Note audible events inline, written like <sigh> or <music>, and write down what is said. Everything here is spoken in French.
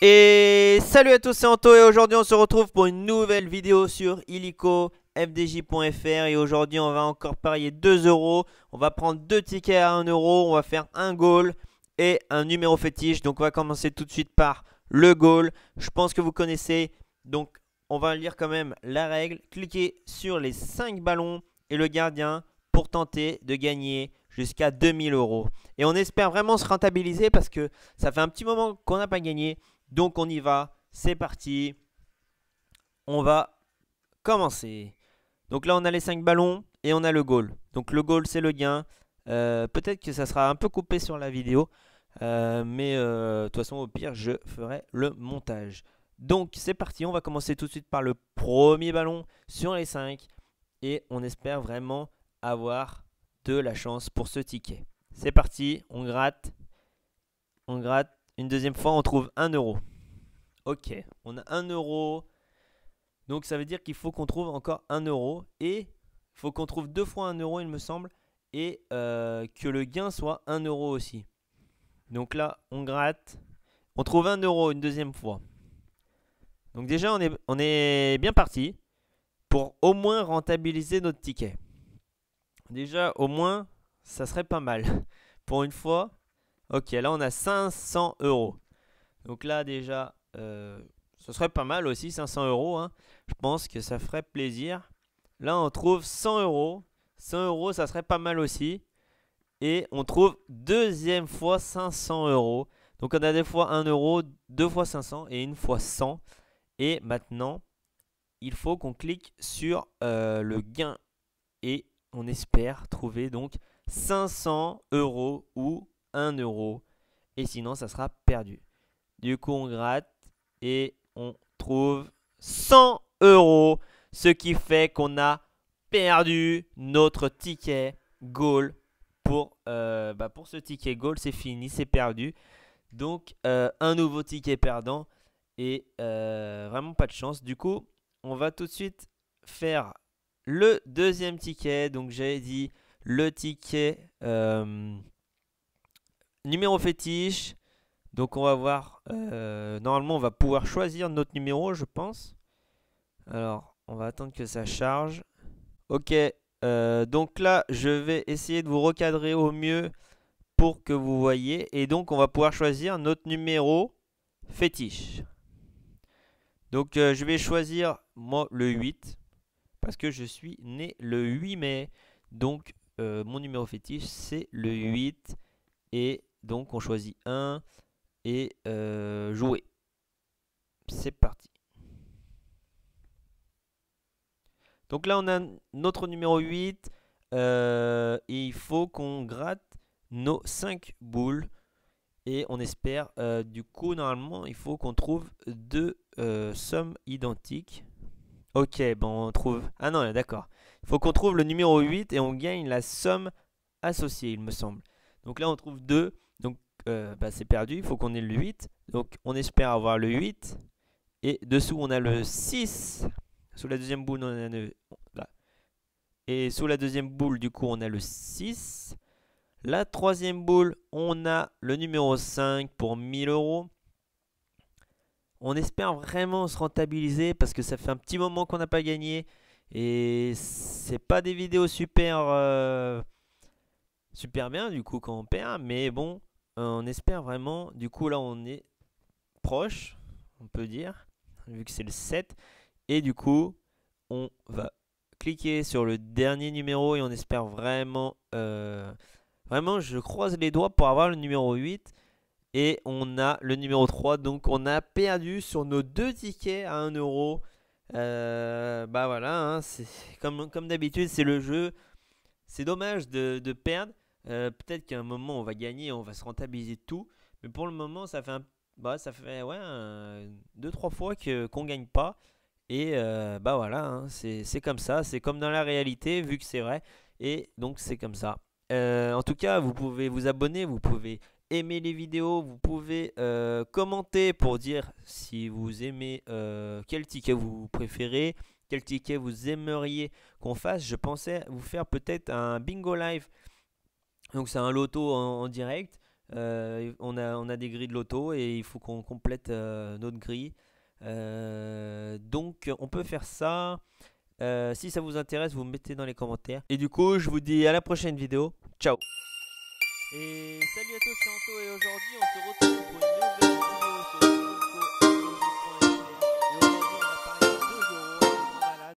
Et salut à tous, c'est Anto et aujourd'hui on se retrouve pour une nouvelle vidéo sur ilicofdj.fr et aujourd'hui on va encore parier 2 euros. On va prendre deux tickets à 1 euro, on va faire un goal et un numéro fétiche. Donc on va commencer tout de suite par le goal. Je pense que vous connaissez, donc on va lire quand même la règle. Cliquez sur les 5 ballons et le gardien pour tenter de gagner jusqu'à 2000 euros. Et on espère vraiment se rentabiliser parce que ça fait un petit moment qu'on n'a pas gagné. Donc on y va, c'est parti. On va commencer. Donc là on a les 5 ballons et on a le goal. Donc le goal c'est le gain. Euh, peut-être que ça sera un peu coupé sur la vidéo. Euh, mais euh, de toute façon au pire je ferai le montage. Donc c'est parti, on va commencer tout de suite par le premier ballon sur les 5. Et on espère vraiment avoir de la chance pour ce ticket. C'est parti, on gratte. On gratte. Une deuxième fois, on trouve 1 euro. Ok, on a 1 euro. Donc ça veut dire qu'il faut qu'on trouve encore 1 euro. Et il faut qu'on trouve deux fois 1 euro, il me semble. Et euh, que le gain soit 1 euro aussi. Donc là, on gratte. On trouve 1 euro une deuxième fois. Donc déjà, on est, on est bien parti pour au moins rentabiliser notre ticket. Déjà, au moins, ça serait pas mal. <laughs> Pour une fois, Ok, là on a 500 euros. Donc là déjà, euh, ce serait pas mal aussi, 500 euros. Hein. Je pense que ça ferait plaisir. Là on trouve 100 euros. 100 euros, ça serait pas mal aussi. Et on trouve deuxième fois 500 euros. Donc on a des fois 1 euro, deux fois 500 et une fois 100. Et maintenant, il faut qu'on clique sur euh, le gain. Et on espère trouver donc 500 euros ou 1 euro. Et sinon, ça sera perdu. Du coup, on gratte et on trouve 100 euros. Ce qui fait qu'on a perdu notre ticket goal. Pour, euh, bah, pour ce ticket goal, c'est fini, c'est perdu. Donc, euh, un nouveau ticket perdant. Et euh, vraiment pas de chance. Du coup, on va tout de suite faire le deuxième ticket. Donc, j'ai dit le ticket numéro fétiche. Donc on va voir. Euh, normalement, on va pouvoir choisir notre numéro, je pense. Alors, on va attendre que ça charge. Ok, euh, donc là, je vais essayer de vous recadrer au mieux pour que vous voyez. Et donc, on va pouvoir choisir notre numéro fétiche. Donc, euh, je vais choisir, moi, le 8. Parce que je suis né le 8 mai. Donc, mon numéro fétiche, c'est le 8. Et donc on choisit 1 et euh, jouer. C'est parti. Donc là on a notre numéro 8 et euh, il faut qu'on gratte nos 5 boules et on espère euh, du coup normalement il faut qu'on trouve deux sommes identiques. Ok, bon on trouve... Ah non d'accord. Il faut qu'on trouve le numéro 8 et on gagne la somme associée il me semble. Donc là on trouve deux donc euh, bah, c'est perdu, il faut qu'on ait le 8. Donc on espère avoir le 8. Et dessous on a le 6. Sous la deuxième boule on a le... Et sous la deuxième boule du coup on a le 6. La troisième boule on a le numéro 5 pour 1000 euros. On espère vraiment se rentabiliser parce que ça fait un petit moment qu'on n'a pas gagné. Et c'est pas des vidéos super... Euh, super bien du coup quand on perd. Mais bon, euh, on espère vraiment, du coup là on est proche, on peut dire, vu que c'est le 7. Et du coup, on va cliquer sur le dernier numéro et on espère vraiment, euh, vraiment je croise les doigts pour avoir le numéro 8. Et on a le numéro 3, donc on a perdu sur nos deux tickets à 1 euro. Euh, bah voilà, hein, comme, comme d'habitude, c'est le jeu. C'est dommage de perdre. Euh, peut-être qu'à un moment, on va gagner, on va se rentabiliser tout. Mais pour le moment, ça fait, un, bah, ça fait deux, trois fois que qu'on gagne pas. Et euh, bah voilà, hein, c'est comme ça. C'est comme dans la réalité, vu que c'est vrai. Et donc, c'est comme ça. Euh, en tout cas, vous pouvez vous abonner, vous pouvez aimer les vidéos, vous pouvez commenter pour dire si vous aimez quel ticket vous préférez, quel ticket vous aimeriez qu'on fasse. Je pensais vous faire peut-être un bingo live donc c'est un loto en, direct. Euh, on, a, on a des grilles de loto et il faut qu'on complète euh, notre grille. Euh, donc on peut faire ça. si ça vous intéresse, vous mettez dans les commentaires. Et du coup, je vous dis à la prochaine vidéo. Ciao Et salut à tous, et aujourd'hui on se retrouve pour une nouvelle vidéo